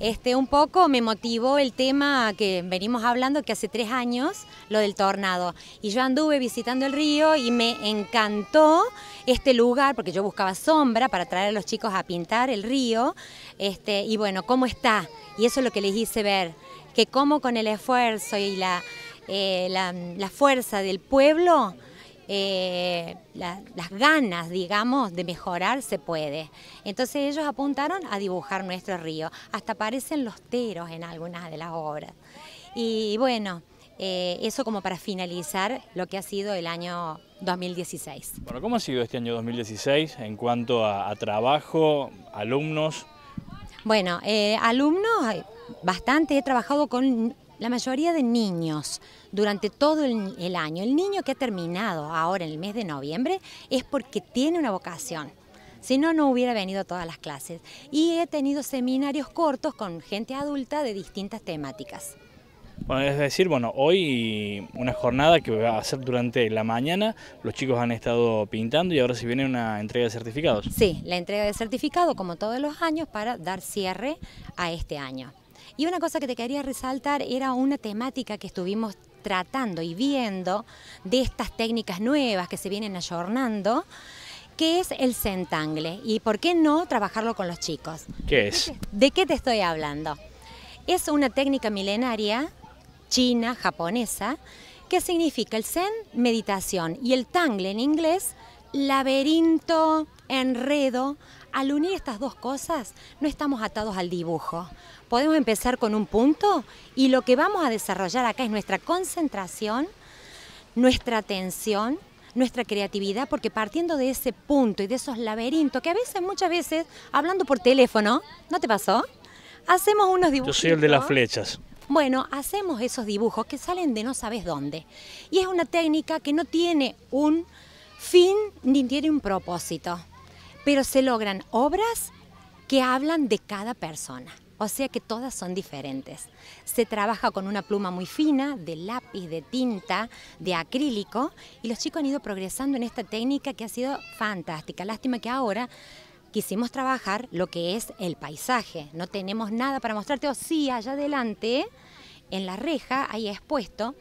Este, un poco me motivó el tema que venimos hablando, que hace tres años, lo del tornado. Y yo anduve visitando el río y me encantó este lugar, porque yo buscaba sombra para traer a los chicos a pintar el río. Este, y bueno, cómo está. Y eso es lo que les hice ver, que cómo con el esfuerzo y la eh, fuerza del pueblo eh, las ganas, digamos, de mejorar se puede. Entonces ellos apuntaron a dibujar nuestro río. Hasta aparecen los teros en algunas de las obras. Y bueno, eh, eso como para finalizar lo que ha sido el año 2016. Bueno, ¿cómo ha sido este año 2016 en cuanto a, trabajo, alumnos? Bueno, eh, alumnos bastante, he trabajado con la mayoría de niños durante todo el, año, el niño que ha terminado ahora en el mes de noviembre es porque tiene una vocación. Si no, no hubiera venido a todas las clases. Y he tenido seminarios cortos con gente adulta de distintas temáticas. Bueno, es decir, bueno, hoy una jornada que va a ser durante la mañana, los chicos han estado pintando y ahora se viene una entrega de certificados. Sí, la entrega de certificados, como todos los años para dar cierre a este año. Y una cosa que te quería resaltar era una temática que estuvimos tratando y viendo de estas técnicas nuevas que se vienen ayornando, que es el Tangle. y por qué no trabajarlo con los chicos. ¿Qué es? ¿De qué te estoy hablando? Es una técnica milenaria china, japonesa, que significa el zen, meditación, y el tangle en inglés laberinto, enredo, al unir estas dos cosas, no estamos atados al dibujo. Podemos empezar con un punto y lo que vamos a desarrollar acá es nuestra concentración, nuestra atención, nuestra creatividad, porque partiendo de ese punto y de esos laberintos, que a veces, muchas veces, hablando por teléfono, ¿no te pasó? Hacemos unos dibujos. Yo soy el de las flechas. Bueno, hacemos esos dibujos que salen de no sabes dónde. Y es una técnica que no tiene un fin ni tiene un propósito, pero se logran obras que hablan de cada persona. O sea que todas son diferentes. Se trabaja con una pluma muy fina, de lápiz, de tinta, de acrílico, y los chicos han ido progresando en esta técnica que ha sido fantástica. Lástima que ahora quisimos trabajar lo que es el paisaje. No tenemos nada para mostrarte, o sí, allá adelante, en la reja, ahí expuesto,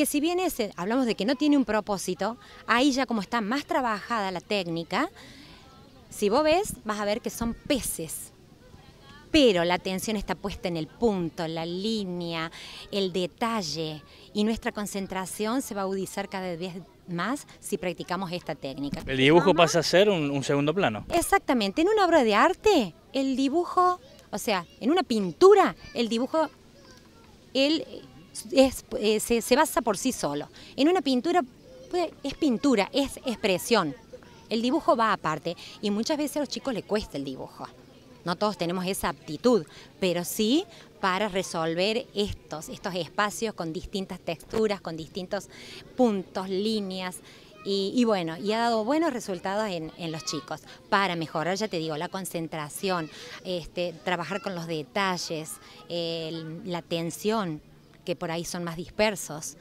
que si bien ese, eh, hablamos de que no tiene un propósito, ahí ya como está más trabajada la técnica, si vos ves, vas a ver que son peces. Pero la atención está puesta en el punto, la línea, el detalle y nuestra concentración se va a agudizar cada vez más si practicamos esta técnica. El dibujo pasa a ser un, un segundo plano. Exactamente, en una obra de arte, el dibujo, o sea, en una pintura, el dibujo, el eh, se, basa por sí solo. En una pintura es pintura, es expresión. El dibujo va aparte y muchas veces a los chicos les cuesta el dibujo. No todos tenemos esa aptitud, pero sí para resolver estos, estos espacios con distintas texturas, con distintos puntos, líneas. Y, bueno, y ha dado buenos resultados en, los chicos para mejorar, ya te digo, la concentración, este, trabajar con los detalles, la tensión, que por ahí son más dispersos.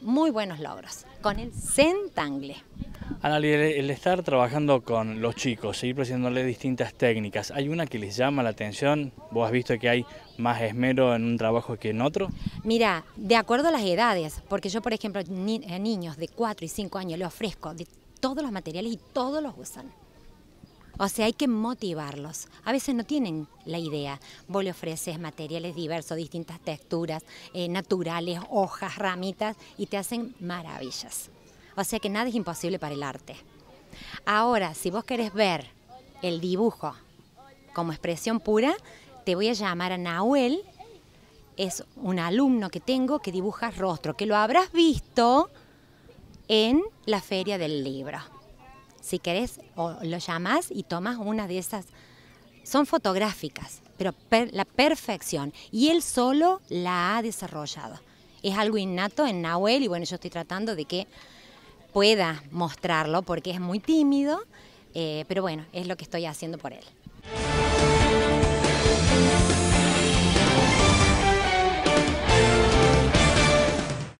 Muy buenos logros con el centangle. Analí, el estar trabajando con los chicos, seguir procediéndoles distintas técnicas, ¿hay una que les llama la atención? ¿Vos has visto que hay más esmero en un trabajo que en otro? Mira, de acuerdo a las edades, porque yo, por ejemplo, a eh, niños de 4 y 5 años le ofrezco de todos los materiales y todos los usan. O sea, hay que motivarlos. A veces no tienen la idea. Vos le ofreces materiales diversos, distintas texturas, eh, naturales, hojas, ramitas, y te hacen maravillas. O sea que nada es imposible para el arte. Ahora, si vos querés ver el dibujo como expresión pura, te voy a llamar a Nahuel. Es un alumno que tengo que dibuja rostro, que lo habrás visto en la feria del libro si querés, o lo llamás y tomas una de esas. Son fotográficas, pero la perfección. Y él solo la ha desarrollado. Es algo innato en Nahuel y bueno, yo estoy tratando de que pueda mostrarlo porque es muy tímido, eh, pero bueno, es lo que estoy haciendo por él.